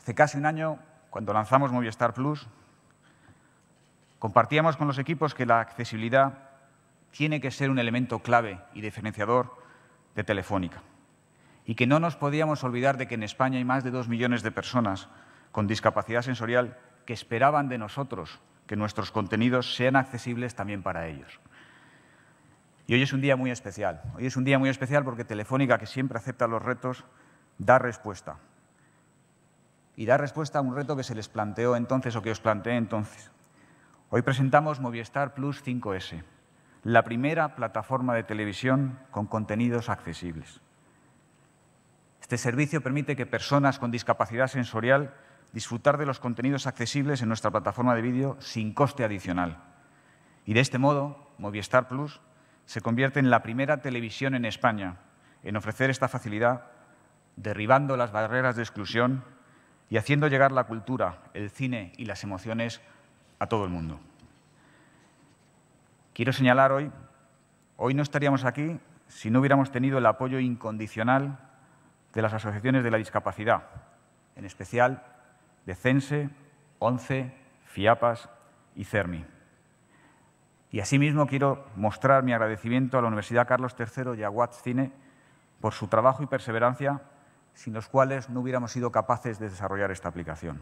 Hace casi un año, cuando lanzamos Movistar Plus, compartíamos con los equipos que la accesibilidad tiene que ser un elemento clave y diferenciador de Telefónica y que no nos podíamos olvidar de que en España hay más de dos millones de personas con discapacidad sensorial que esperaban de nosotros que nuestros contenidos sean accesibles también para ellos. Y hoy es un día muy especial. Hoy es un día muy especial porque Telefónica, que siempre acepta los retos, da respuesta y dar respuesta a un reto que se les planteó entonces o que os planteé entonces. Hoy presentamos Movistar Plus 5S, la primera plataforma de televisión con contenidos accesibles. Este servicio permite que personas con discapacidad sensorial disfrutar de los contenidos accesibles en nuestra plataforma de vídeo sin coste adicional. Y de este modo, Movistar Plus se convierte en la primera televisión en España en ofrecer esta facilidad, derribando las barreras de exclusión y haciendo llegar la cultura, el cine y las emociones a todo el mundo. Quiero señalar hoy, hoy no estaríamos aquí si no hubiéramos tenido el apoyo incondicional de las asociaciones de la discapacidad, en especial de CENSE, ONCE, FIAPAS y CERMI. Y asimismo quiero mostrar mi agradecimiento a la Universidad Carlos III y a Watts Cine por su trabajo y perseverancia sin los cuales no hubiéramos sido capaces de desarrollar esta aplicación.